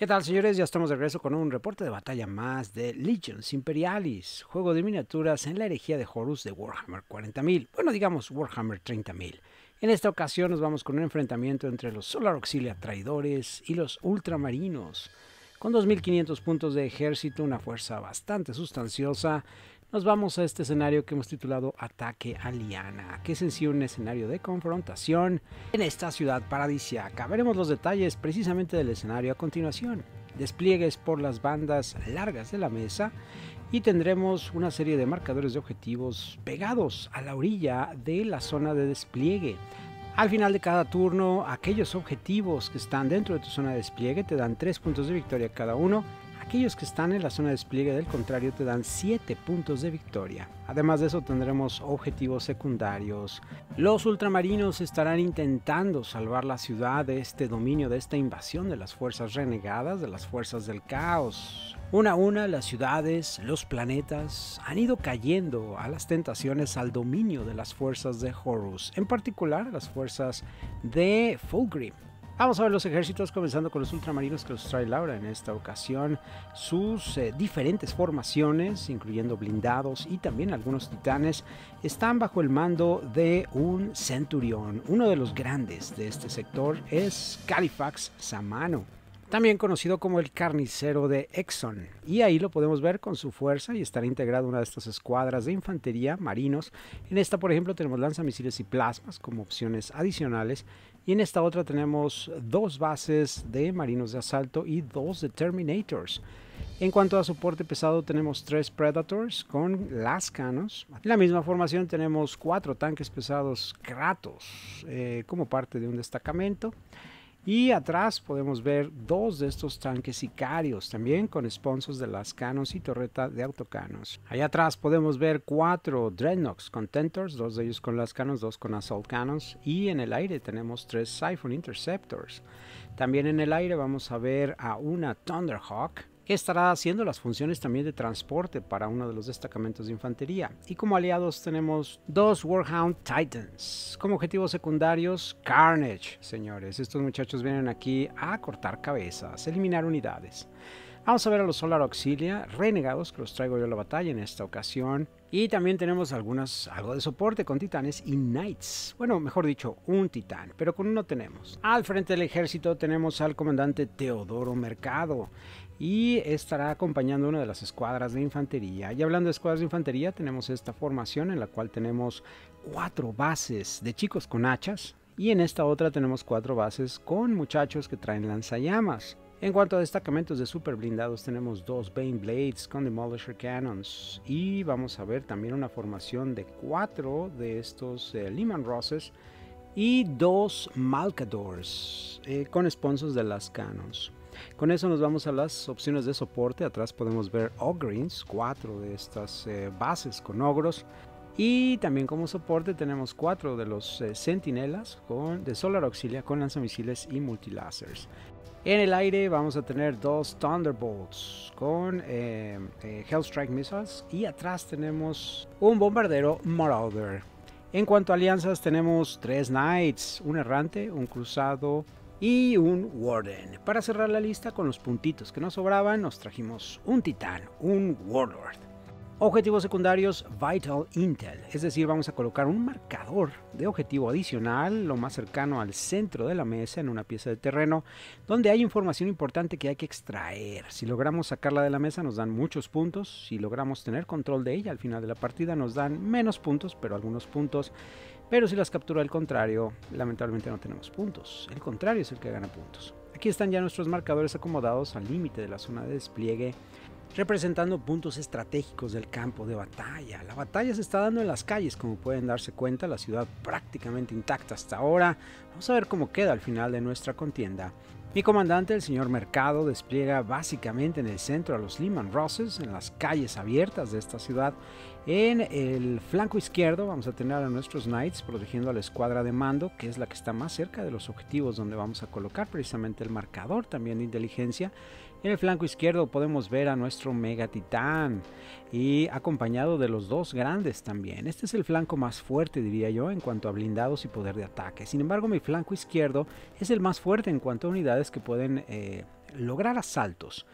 ¿Qué tal, señores? Ya estamos de regreso con un reporte de batalla más de Legions Imperialis, juego de miniaturas en la herejía de Horus de Warhammer 40.000, bueno, digamos Warhammer 30.000. En esta ocasión nos vamos con un enfrentamiento entre los Solar Auxilia traidores y los Ultramarinos. Con 2.500 puntos de ejército, una fuerza bastante sustanciosa, nos vamos a este escenario que hemos titulado Ataque a Liana, que es en sí un escenario de confrontación en esta ciudad paradisiaca. Veremos los detalles precisamente del escenario a continuación. Despliegues por las bandas largas de la mesa y tendremos una serie de marcadores de objetivos pegados a la orilla de la zona de despliegue. Al final de cada turno, aquellos objetivos que están dentro de tu zona de despliegue te dan tres puntos de victoria cada uno Aquellos que están en la zona de despliegue del contrario te dan 7 puntos de victoria. Además de eso tendremos objetivos secundarios. Los ultramarinos estarán intentando salvar la ciudad de este dominio, de esta invasión de las fuerzas renegadas, de las fuerzas del caos. Una a una las ciudades, los planetas han ido cayendo a las tentaciones al dominio de las fuerzas de Horus, en particular las fuerzas de Fulgrim Vamos a ver los ejércitos, comenzando con los ultramarinos que os trae Laura en esta ocasión. Sus eh, diferentes formaciones, incluyendo blindados y también algunos titanes, están bajo el mando de un centurión. Uno de los grandes de este sector es Califax Samano también conocido como el carnicero de Exxon. Y ahí lo podemos ver con su fuerza y estará integrado una de estas escuadras de infantería, marinos. En esta, por ejemplo, tenemos lanzamisiles y plasmas como opciones adicionales y en esta otra tenemos dos bases de marinos de asalto y dos de Terminators. En cuanto a soporte pesado tenemos tres Predators con las canos. En la misma formación tenemos cuatro tanques pesados Kratos eh, como parte de un destacamento. Y atrás podemos ver dos de estos tanques sicarios, también con sponsors de las canos y torreta de autocanos. Allá atrás podemos ver cuatro Dreadnoughts Contentors, dos de ellos con las canos, dos con assault Canons. Y en el aire tenemos tres Siphon Interceptors. También en el aire vamos a ver a una Thunderhawk, estará haciendo las funciones también de transporte para uno de los destacamentos de infantería. Y como aliados tenemos dos Warhound Titans. Como objetivos secundarios, Carnage, señores. Estos muchachos vienen aquí a cortar cabezas, eliminar unidades. Vamos a ver a los Solar Auxilia, renegados, que los traigo yo a la batalla en esta ocasión. Y también tenemos algunas, algo de soporte con titanes y knights. Bueno, mejor dicho, un titán, pero con uno tenemos. Al frente del ejército tenemos al comandante Teodoro Mercado y estará acompañando una de las escuadras de infantería. Y hablando de escuadras de infantería, tenemos esta formación en la cual tenemos cuatro bases de chicos con hachas y en esta otra tenemos cuatro bases con muchachos que traen lanzallamas. En cuanto a destacamentos de superblindados tenemos dos Bane Blades con Demolisher Cannons y vamos a ver también una formación de cuatro de estos liman eh, Lehman Roses y dos Malkadors eh, con Esponsos de las cannons. Con eso nos vamos a las opciones de soporte. Atrás podemos ver Ogreens, cuatro de estas eh, bases con ogros. Y también como soporte tenemos cuatro de los sentinelas eh, con, de Solar Auxilia con lanzamisiles y multilasers. En el aire vamos a tener dos Thunderbolts con eh, Hellstrike Missiles y atrás tenemos un bombardero Marauder. En cuanto a alianzas tenemos tres Knights, un errante, un cruzado, y un Warden. Para cerrar la lista con los puntitos que nos sobraban, nos trajimos un Titán, un Warlord. Objetivos secundarios Vital Intel, es decir, vamos a colocar un marcador de objetivo adicional lo más cercano al centro de la mesa en una pieza de terreno donde hay información importante que hay que extraer. Si logramos sacarla de la mesa nos dan muchos puntos, si logramos tener control de ella al final de la partida nos dan menos puntos, pero algunos puntos pero si las captura el contrario, lamentablemente no tenemos puntos. El contrario es el que gana puntos. Aquí están ya nuestros marcadores acomodados al límite de la zona de despliegue, representando puntos estratégicos del campo de batalla. La batalla se está dando en las calles, como pueden darse cuenta, la ciudad prácticamente intacta hasta ahora. Vamos a ver cómo queda al final de nuestra contienda. Mi comandante, el señor Mercado, despliega básicamente en el centro a los Lehman Rosses, en las calles abiertas de esta ciudad, en el flanco izquierdo vamos a tener a nuestros Knights protegiendo a la escuadra de mando, que es la que está más cerca de los objetivos donde vamos a colocar precisamente el marcador también de inteligencia. En el flanco izquierdo podemos ver a nuestro Mega Titán y acompañado de los dos grandes también. Este es el flanco más fuerte diría yo en cuanto a blindados y poder de ataque. Sin embargo mi flanco izquierdo es el más fuerte en cuanto a unidades que pueden eh, lograr asaltos.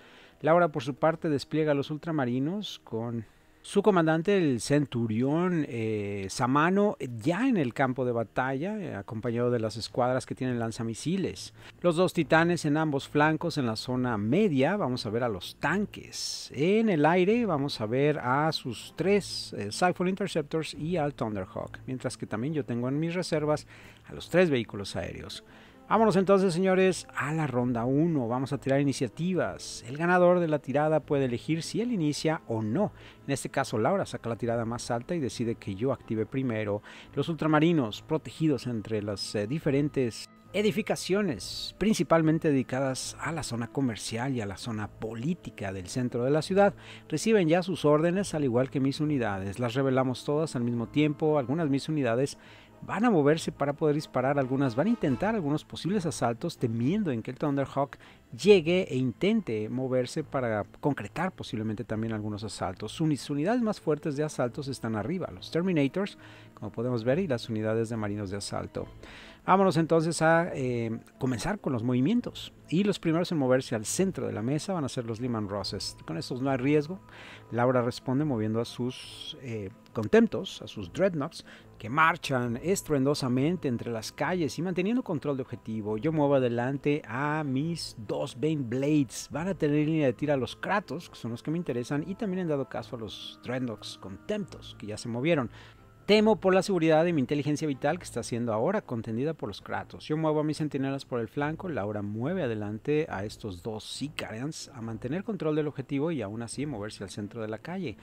Laura por su parte despliega a los ultramarinos con su comandante, el centurión eh, Samano, ya en el campo de batalla, eh, acompañado de las escuadras que tienen lanzamisiles. Los dos titanes en ambos flancos, en la zona media vamos a ver a los tanques. En el aire vamos a ver a sus tres eh, Interceptors y al Thunderhawk. Mientras que también yo tengo en mis reservas a los tres vehículos aéreos. Vámonos entonces, señores, a la ronda 1. Vamos a tirar iniciativas. El ganador de la tirada puede elegir si él inicia o no. En este caso, Laura saca la tirada más alta y decide que yo active primero. Los ultramarinos, protegidos entre las eh, diferentes edificaciones, principalmente dedicadas a la zona comercial y a la zona política del centro de la ciudad, reciben ya sus órdenes al igual que mis unidades. Las revelamos todas al mismo tiempo. Algunas mis unidades van a moverse para poder disparar algunas, van a intentar algunos posibles asaltos temiendo en que el Thunderhawk llegue e intente moverse para concretar posiblemente también algunos asaltos. Sus unidades más fuertes de asaltos están arriba, los Terminators, como podemos ver, y las unidades de marinos de asalto. Vámonos entonces a eh, comenzar con los movimientos. Y los primeros en moverse al centro de la mesa van a ser los Lehman Roses. Con estos no hay riesgo. Laura responde moviendo a sus eh, Contemptos, a sus dreadnoughts, que marchan estruendosamente entre las calles y manteniendo control de objetivo. Yo muevo adelante a mis dos Bane Blades. Van a tener línea de tira a los Kratos, que son los que me interesan, y también han dado caso a los Dreadnoughts Contemptos, que ya se movieron. Temo por la seguridad de mi inteligencia vital que está siendo ahora contendida por los Kratos. Yo muevo a mis centinelas por el flanco, Laura mueve adelante a estos dos Sicarians a mantener control del objetivo y aún así moverse al centro de la calle.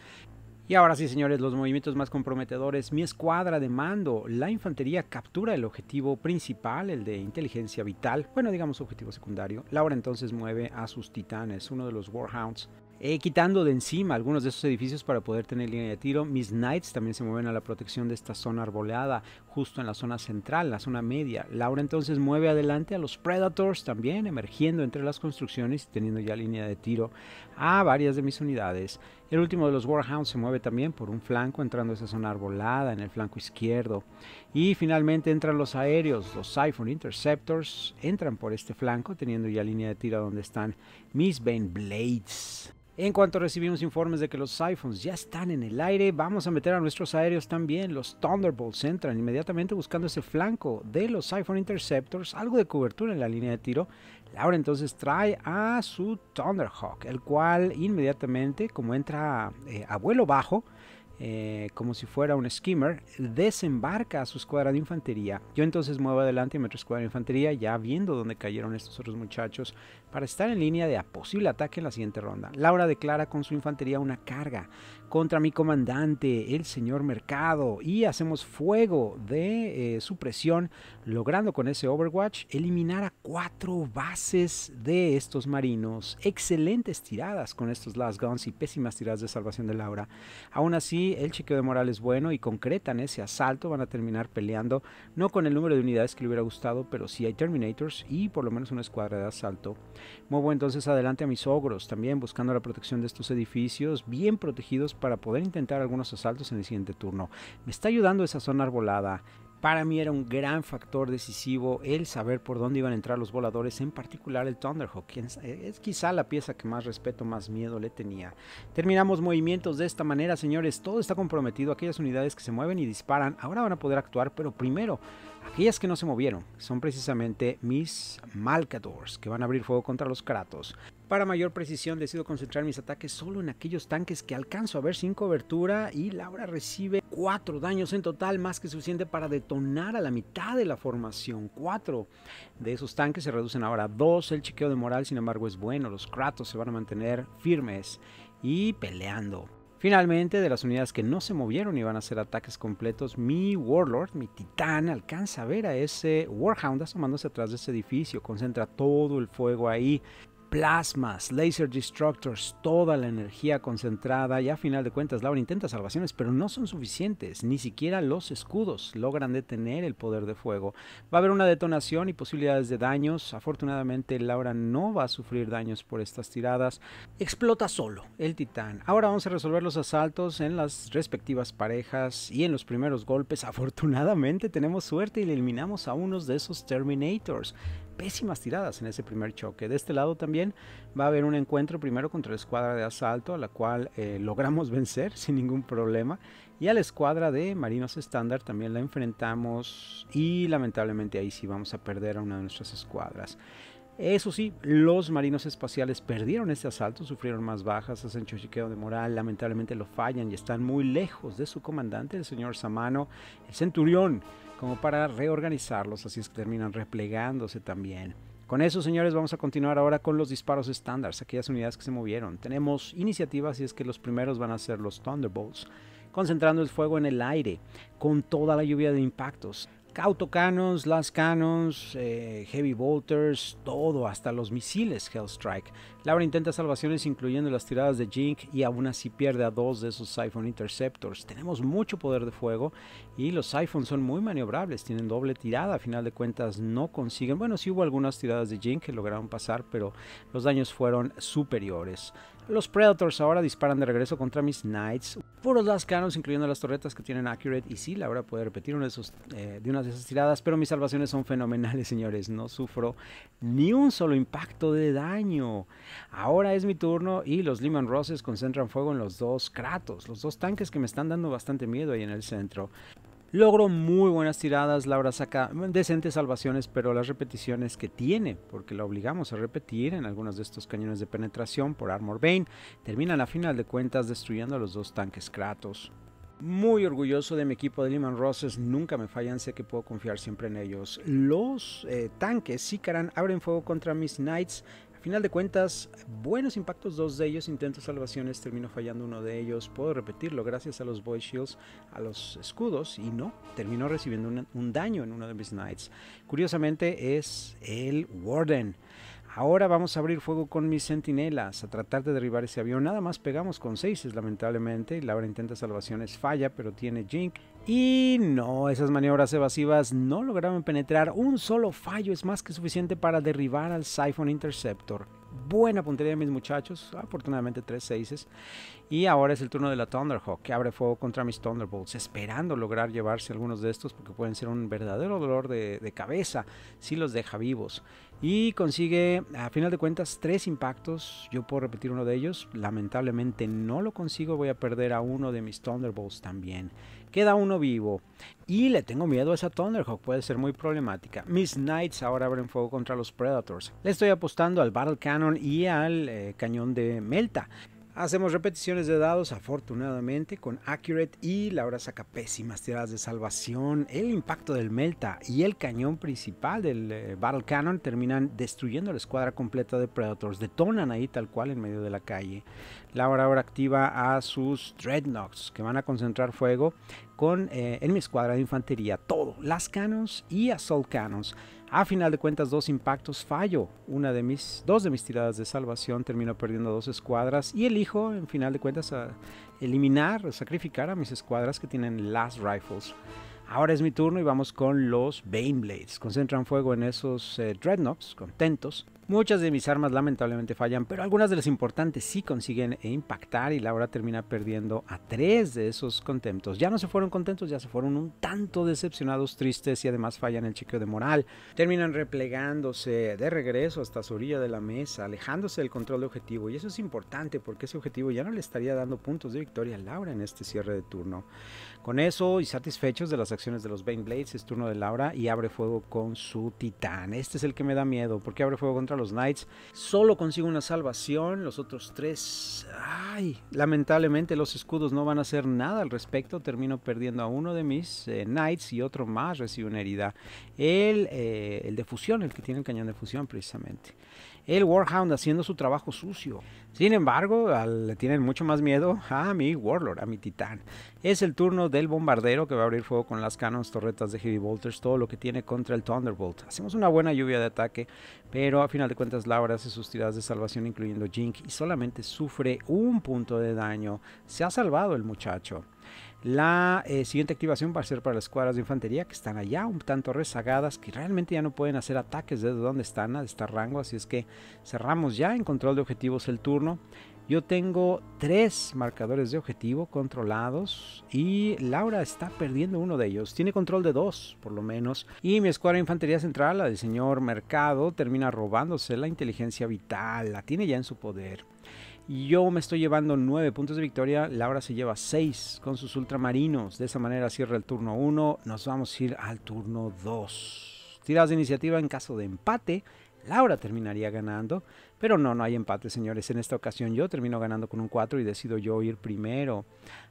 Y ahora sí, señores, los movimientos más comprometedores. Mi escuadra de mando, la infantería captura el objetivo principal, el de inteligencia vital, bueno, digamos objetivo secundario. Laura entonces mueve a sus titanes, uno de los Warhounds, eh, quitando de encima algunos de esos edificios para poder tener línea de tiro. Mis Knights también se mueven a la protección de esta zona arboleada, justo en la zona central, la zona media. Laura entonces mueve adelante a los Predators también, emergiendo entre las construcciones y teniendo ya línea de tiro a varias de mis unidades. El último de los Warhounds se mueve también por un flanco, entrando a esa zona arbolada en el flanco izquierdo. Y finalmente entran los aéreos, los Siphon Interceptors, entran por este flanco, teniendo ya línea de tiro donde están mis Bane Blades. En cuanto recibimos informes de que los iPhones ya están en el aire, vamos a meter a nuestros aéreos también. Los Thunderbolts entran inmediatamente buscando ese flanco de los iPhone Interceptors, algo de cobertura en la línea de tiro. Laura entonces trae a su Thunderhawk, el cual inmediatamente, como entra eh, a vuelo bajo, eh, como si fuera un skimmer, desembarca a su escuadra de infantería. Yo entonces muevo adelante y meto escuadra de infantería, ya viendo dónde cayeron estos otros muchachos, para estar en línea de a posible ataque en la siguiente ronda. Laura declara con su infantería una carga contra mi comandante, el señor Mercado, y hacemos fuego de eh, su supresión, logrando con ese Overwatch eliminar a cuatro bases de estos marinos. Excelentes tiradas con estos Last Guns y pésimas tiradas de salvación de Laura. Aún así, el chequeo de moral es bueno y concretan ese asalto. Van a terminar peleando, no con el número de unidades que le hubiera gustado, pero sí hay Terminators y por lo menos una escuadra de asalto. Muevo entonces adelante a mis ogros, también buscando la protección de estos edificios, bien protegidos para poder intentar algunos asaltos en el siguiente turno. Me está ayudando esa zona arbolada. Para mí era un gran factor decisivo el saber por dónde iban a entrar los voladores, en particular el Thunderhawk, quien es quizá la pieza que más respeto, más miedo le tenía. Terminamos movimientos de esta manera, señores, todo está comprometido, aquellas unidades que se mueven y disparan ahora van a poder actuar, pero primero Aquellas que no se movieron son precisamente mis Malcadors, que van a abrir fuego contra los Kratos. Para mayor precisión decido concentrar mis ataques solo en aquellos tanques que alcanzo a ver sin cobertura y Laura recibe 4 daños en total, más que suficiente para detonar a la mitad de la formación. 4 de esos tanques se reducen ahora a 2. El chequeo de moral, sin embargo, es bueno. Los Kratos se van a mantener firmes y peleando. Finalmente, de las unidades que no se movieron y van a hacer ataques completos, mi Warlord, mi titán, alcanza a ver a ese Warhound asomándose atrás de ese edificio, concentra todo el fuego ahí plasmas, laser destructors, toda la energía concentrada y a final de cuentas Laura intenta salvaciones, pero no son suficientes, ni siquiera los escudos logran detener el poder de fuego. Va a haber una detonación y posibilidades de daños, afortunadamente Laura no va a sufrir daños por estas tiradas. Explota solo el titán. Ahora vamos a resolver los asaltos en las respectivas parejas y en los primeros golpes, afortunadamente tenemos suerte y eliminamos a unos de esos Terminators pésimas tiradas en ese primer choque. De este lado también va a haber un encuentro primero contra la escuadra de asalto, a la cual eh, logramos vencer sin ningún problema. Y a la escuadra de marinos estándar también la enfrentamos y lamentablemente ahí sí vamos a perder a una de nuestras escuadras. Eso sí, los marinos espaciales perdieron este asalto, sufrieron más bajas, hacen chochiqueo de moral, lamentablemente lo fallan y están muy lejos de su comandante, el señor Samano, el centurión, como para reorganizarlos, así es que terminan replegándose también. Con eso, señores, vamos a continuar ahora con los disparos estándar, aquellas unidades que se movieron. Tenemos iniciativas y es que los primeros van a ser los Thunderbolts, concentrando el fuego en el aire, con toda la lluvia de impactos autocannons, las cannons, eh, heavy bolters, todo, hasta los misiles Hellstrike. Laura intenta salvaciones incluyendo las tiradas de Jink y aún así pierde a dos de esos Siphon Interceptors. Tenemos mucho poder de fuego y los Siphon son muy maniobrables, tienen doble tirada, a final de cuentas no consiguen. Bueno, sí hubo algunas tiradas de Jink que lograron pasar, pero los daños fueron superiores. Los Predators ahora disparan de regreso contra mis Knights. Puros las canos, incluyendo las torretas que tienen Accurate. Y sí, la hora puede repetir una de, sus eh, de unas de esas tiradas. Pero mis salvaciones son fenomenales, señores. No sufro ni un solo impacto de daño. Ahora es mi turno y los Lehman Roses concentran fuego en los dos Kratos. Los dos tanques que me están dando bastante miedo ahí en el centro. Logró muy buenas tiradas, Laura saca decentes salvaciones, pero las repeticiones que tiene, porque la obligamos a repetir en algunos de estos cañones de penetración por Armor Bane, terminan a final de cuentas destruyendo a los dos tanques Kratos. Muy orgulloso de mi equipo de Lehman Roses, nunca me fallan, sé que puedo confiar siempre en ellos. Los eh, tanques Sikaran abren fuego contra mis Knights Final de cuentas, buenos impactos, dos de ellos, intentos salvaciones, terminó fallando uno de ellos, puedo repetirlo gracias a los boy shields, a los escudos y no, terminó recibiendo un, un daño en uno de mis knights. Curiosamente es el Warden. Ahora vamos a abrir fuego con mis centinelas a tratar de derribar ese avión. Nada más pegamos con 6, lamentablemente. Laura intenta salvaciones, falla, pero tiene Jink. Y no, esas maniobras evasivas no lograron penetrar. Un solo fallo es más que suficiente para derribar al Siphon Interceptor. Buena puntería de mis muchachos, afortunadamente tres seises. Y ahora es el turno de la Thunderhawk, que abre fuego contra mis Thunderbolts, esperando lograr llevarse algunos de estos porque pueden ser un verdadero dolor de cabeza si los deja vivos. Y consigue, a final de cuentas, tres impactos. Yo puedo repetir uno de ellos. Lamentablemente no lo consigo. Voy a perder a uno de mis Thunderbolts también. Queda uno vivo. Y le tengo miedo a esa Thunderhawk. Puede ser muy problemática. Mis Knights ahora abren fuego contra los Predators. Le estoy apostando al Battle Cannon y al eh, cañón de Melta. Hacemos repeticiones de dados, afortunadamente, con Accurate y Laura saca pésimas tiradas de salvación. El impacto del Melta y el cañón principal del eh, Battle Cannon terminan destruyendo la escuadra completa de Predators. Detonan ahí tal cual en medio de la calle. Laura ahora activa a sus Dreadnoughts que van a concentrar fuego con, eh, en mi escuadra de infantería todo, las cannons y assault cannons. A final de cuentas, dos impactos fallo. Una de mis, dos de mis tiradas de salvación termino perdiendo dos escuadras y elijo, en final de cuentas, a eliminar, sacrificar a mis escuadras que tienen las rifles. Ahora es mi turno y vamos con los Baneblades. Concentran fuego en esos eh, Dreadnoughts, contentos. Muchas de mis armas lamentablemente fallan, pero algunas de las importantes sí consiguen impactar y Laura termina perdiendo a tres de esos contentos. Ya no se fueron contentos, ya se fueron un tanto decepcionados, tristes y además fallan el chequeo de moral. Terminan replegándose de regreso hasta su orilla de la mesa, alejándose del control de objetivo y eso es importante porque ese objetivo ya no le estaría dando puntos de victoria a Laura en este cierre de turno. Con eso y satisfechos de las acciones de los Bane Blades, es turno de Laura y abre fuego con su titán. Este es el que me da miedo porque abre fuego contra los Knights. Solo consigo una salvación. Los otros tres. Ay, lamentablemente los escudos no van a hacer nada al respecto. Termino perdiendo a uno de mis eh, Knights y otro más recibe una herida. El, eh, el de fusión, el que tiene el cañón de fusión precisamente el Warhound haciendo su trabajo sucio. Sin embargo, le tienen mucho más miedo a mi Warlord, a mi titán. Es el turno del bombardero que va a abrir fuego con las canons, torretas de Heavy Bolters, todo lo que tiene contra el Thunderbolt. Hacemos una buena lluvia de ataque, pero a final de cuentas Laura hace sus tiradas de salvación incluyendo Jink y solamente sufre un punto de daño. Se ha salvado el muchacho. La eh, siguiente activación va a ser para las escuadras de infantería que están allá un tanto rezagadas, que realmente ya no pueden hacer ataques desde donde están, a este rango, así es que cerramos ya en control de objetivos el turno. Yo tengo tres marcadores de objetivo controlados y Laura está perdiendo uno de ellos. Tiene control de dos, por lo menos. Y mi escuadra de infantería central, la del señor Mercado, termina robándose la inteligencia vital. La tiene ya en su poder. Yo me estoy llevando 9 puntos de victoria, Laura se lleva 6 con sus ultramarinos. De esa manera cierra el turno 1, nos vamos a ir al turno 2. Tiradas de iniciativa en caso de empate, Laura terminaría ganando, pero no, no hay empate, señores. En esta ocasión yo termino ganando con un 4 y decido yo ir primero.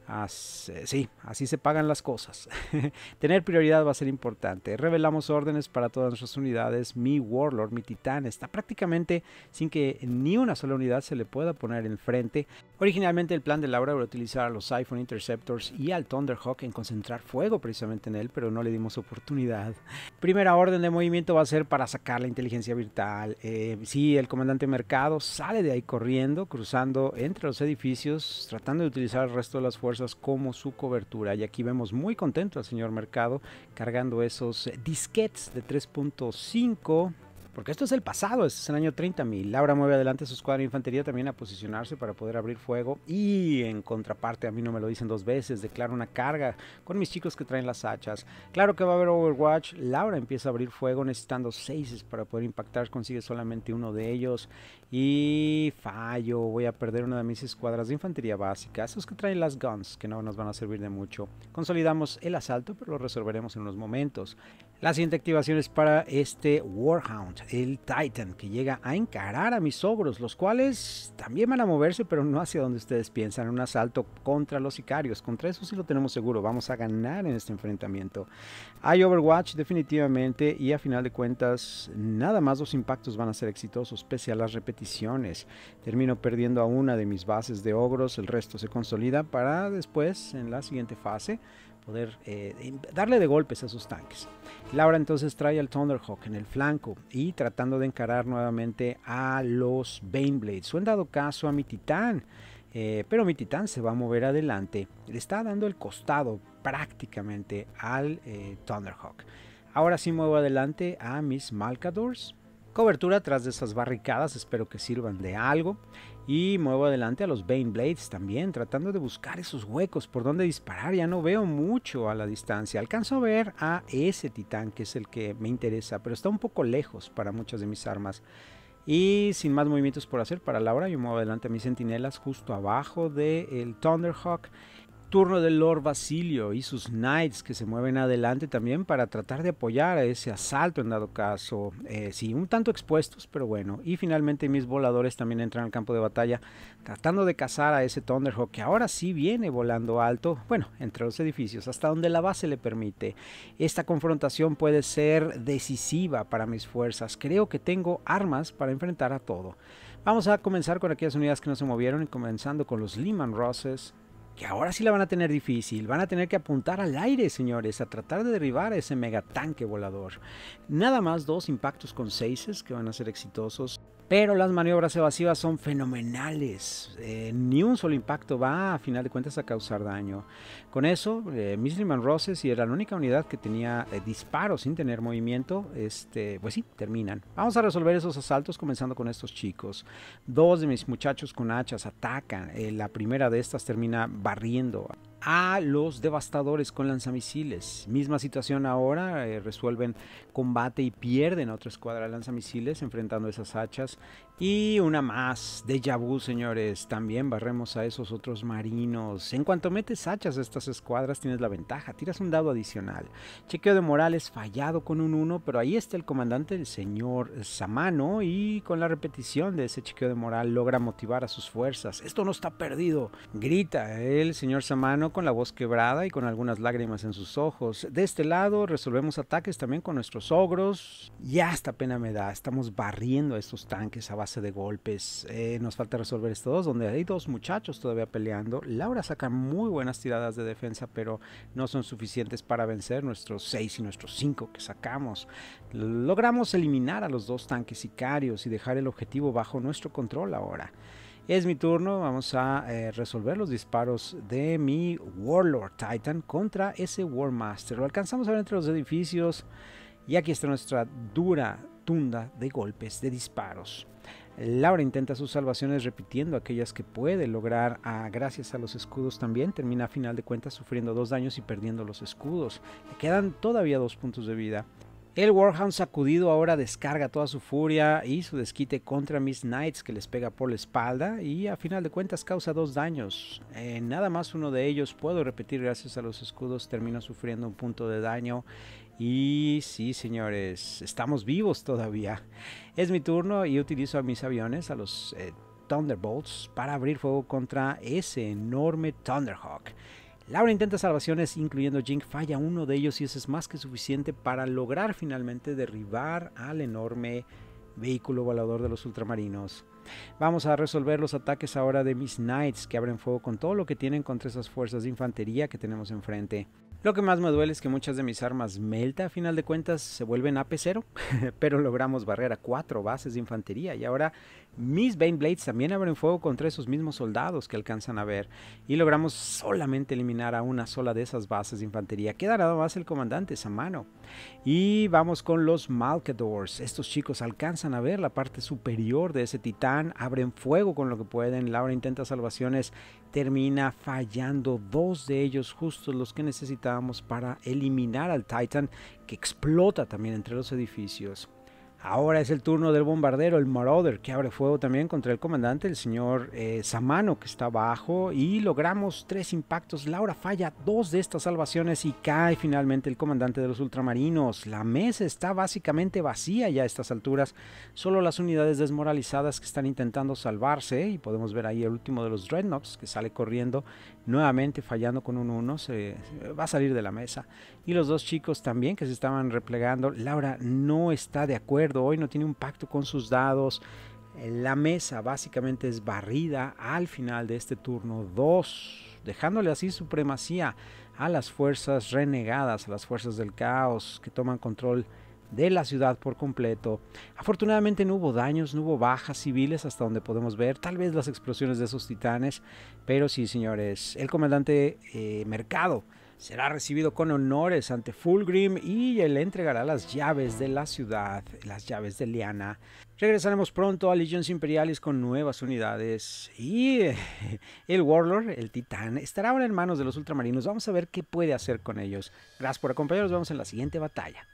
Así, sí, así se pagan las cosas. Tener prioridad va a ser importante. Revelamos órdenes para todas nuestras unidades. Mi Warlord, mi Titán, está prácticamente sin que ni una sola unidad se le pueda poner enfrente. Originalmente el plan de Laura era utilizar a los iPhone Interceptors y al Thunderhawk en concentrar fuego precisamente en él, pero no le dimos oportunidad. Primera orden de movimiento va a ser para sacar la inteligencia virtual. Eh, si el comandante Mercado sale de ahí corriendo, cruzando entre los edificios, tratando de utilizar el resto de las fuerzas como su cobertura. Y aquí vemos muy contento al señor Mercado cargando esos disquets de 3.5 porque esto es el pasado, este es el año 30. Mi Laura mueve adelante su escuadra de infantería también a posicionarse para poder abrir fuego. Y en contraparte, a mí no me lo dicen dos veces, declaro una carga con mis chicos que traen las hachas. Claro que va a haber Overwatch. Laura empieza a abrir fuego necesitando seises para poder impactar. Consigue solamente uno de ellos. Y fallo, voy a perder una de mis escuadras de infantería básica. Esos que traen las guns, que no nos van a servir de mucho. Consolidamos el asalto, pero lo resolveremos en unos momentos. La siguiente activación es para este Warhound, el Titan, que llega a encarar a mis ogros, los cuales también van a moverse, pero no hacia donde ustedes piensan. Un asalto contra los sicarios. Contra eso sí lo tenemos seguro. Vamos a ganar en este enfrentamiento. Hay Overwatch definitivamente y a final de cuentas nada más los impactos van a ser exitosos pese a las repeticiones. Termino perdiendo a una de mis bases de ogros, el resto se consolida para después en la siguiente fase poder eh, darle de golpes a sus tanques. Laura entonces trae al Thunderhawk en el flanco y tratando de encarar nuevamente a los Baneblades o en dado caso a mi titán. Eh, pero mi titán se va a mover adelante. Le está dando el costado prácticamente al eh, Thunderhawk. Ahora sí muevo adelante a mis Malkadors, Cobertura tras de esas barricadas, espero que sirvan de algo. Y muevo adelante a los Bane Blades también, tratando de buscar esos huecos por donde disparar. Ya no veo mucho a la distancia. Alcanzo a ver a ese titán, que es el que me interesa, pero está un poco lejos para muchas de mis armas. Y sin más movimientos por hacer para la hora, yo muevo adelante a mis sentinelas justo abajo del Thunderhawk turno del Lord Basilio y sus Knights que se mueven adelante también para tratar de apoyar a ese asalto en dado caso. Eh, sí, un tanto expuestos, pero bueno. Y finalmente mis voladores también entran al campo de batalla tratando de cazar a ese Thunderhawk que ahora sí viene volando alto, bueno, entre los edificios, hasta donde la base le permite. Esta confrontación puede ser decisiva para mis fuerzas. Creo que tengo armas para enfrentar a todo. Vamos a comenzar con aquellas unidades que no se movieron, y comenzando con los Lehman Rosses que ahora sí la van a tener difícil. Van a tener que apuntar al aire, señores, a tratar de derribar ese megatanque volador. Nada más dos impactos con seises que van a ser exitosos. Pero las maniobras evasivas son fenomenales. Eh, ni un solo impacto va a final de cuentas a causar daño. Con eso, eh, Roses, y era la única unidad que tenía eh, disparos sin tener movimiento, este, pues sí, terminan. Vamos a resolver esos asaltos comenzando con estos chicos. Dos de mis muchachos con hachas atacan. Eh, la primera de estas termina barriendo a los devastadores con lanzamisiles. Misma situación ahora, eh, resuelven combate y pierden a otra escuadra de lanzamisiles enfrentando esas hachas. Y una más, de vu señores, también barremos a esos otros marinos. En cuanto metes hachas a estas escuadras tienes la ventaja, tiras un dado adicional. Chequeo de Morales fallado con un 1, pero ahí está el comandante, el señor Samano, y con la repetición de ese chequeo de moral logra motivar a sus fuerzas. Esto no está perdido, grita el señor Samano con la voz quebrada y con algunas lágrimas en sus ojos. De este lado resolvemos ataques también con nuestros Sogros, ogros. Ya hasta pena me da. Estamos barriendo a estos tanques a base de golpes. Eh, nos falta resolver estos dos, donde hay dos muchachos todavía peleando. Laura saca muy buenas tiradas de defensa, pero no son suficientes para vencer nuestros 6 y nuestros 5 que sacamos. Logramos eliminar a los dos tanques sicarios y dejar el objetivo bajo nuestro control ahora. Es mi turno, vamos a eh, resolver los disparos de mi Warlord Titan contra ese Warmaster. Lo alcanzamos a ver entre los edificios. Y aquí está nuestra dura tunda de golpes, de disparos. Laura intenta sus salvaciones repitiendo aquellas que puede lograr a, ah, gracias a los escudos también. Termina a final de cuentas sufriendo dos daños y perdiendo los escudos. Le quedan todavía dos puntos de vida. El Warhound sacudido ahora descarga toda su furia y su desquite contra Miss Knights que les pega por la espalda y a final de cuentas causa dos daños. Eh, nada más uno de ellos, puedo repetir gracias a los escudos, termina sufriendo un punto de daño y sí, señores, estamos vivos todavía. Es mi turno y utilizo a mis aviones, a los eh, Thunderbolts, para abrir fuego contra ese enorme Thunderhawk. Laura intenta salvaciones, incluyendo Jink, falla uno de ellos y eso es más que suficiente para lograr finalmente derribar al enorme vehículo volador de los ultramarinos. Vamos a resolver los ataques ahora de mis Knights que abren fuego con todo lo que tienen contra esas fuerzas de infantería que tenemos enfrente. Lo que más me duele es que muchas de mis armas Melta, a final de cuentas, se vuelven AP0, pero logramos barrer a cuatro bases de infantería y ahora mis Blades también abren fuego contra esos mismos soldados que alcanzan a ver y logramos solamente eliminar a una sola de esas bases de infantería. Quedará nada más el comandante mano Y vamos con los Malkadors. Estos chicos alcanzan a ver la parte superior de ese titán, abren fuego con lo que pueden. Laura intenta salvaciones, termina fallando dos de ellos Justo los que necesitábamos para eliminar al titán, que explota también entre los edificios. Ahora es el turno del bombardero, el Marauder, que abre fuego también contra el comandante, el señor eh, Samano, que está abajo. Y logramos tres impactos. Laura falla dos de estas salvaciones y cae finalmente el comandante de los ultramarinos. La mesa está básicamente vacía ya a estas alturas. Solo las unidades desmoralizadas que están intentando salvarse. Y podemos ver ahí el último de los Dreadnoughts que sale corriendo nuevamente fallando con un 1, se, va a salir de la mesa. Y los dos chicos también que se estaban replegando, Laura no está de acuerdo, hoy no tiene un pacto con sus dados. Eh, la mesa básicamente es barrida al final de este turno 2, dejándole así supremacía a las fuerzas renegadas, a las fuerzas del caos que toman control de la ciudad por completo. Afortunadamente no hubo daños, no hubo bajas civiles hasta donde podemos ver, tal vez las explosiones de esos titanes, pero sí señores, el comandante eh, Mercado será recibido con honores ante Fulgrim y él entregará las llaves de la ciudad, las llaves de Liana. Regresaremos pronto a Legions imperiales con nuevas unidades y eh, el Warlord, el Titán, estará en manos de los Ultramarinos. Vamos a ver qué puede hacer con ellos. Gracias por acompañarnos, vamos en la siguiente batalla.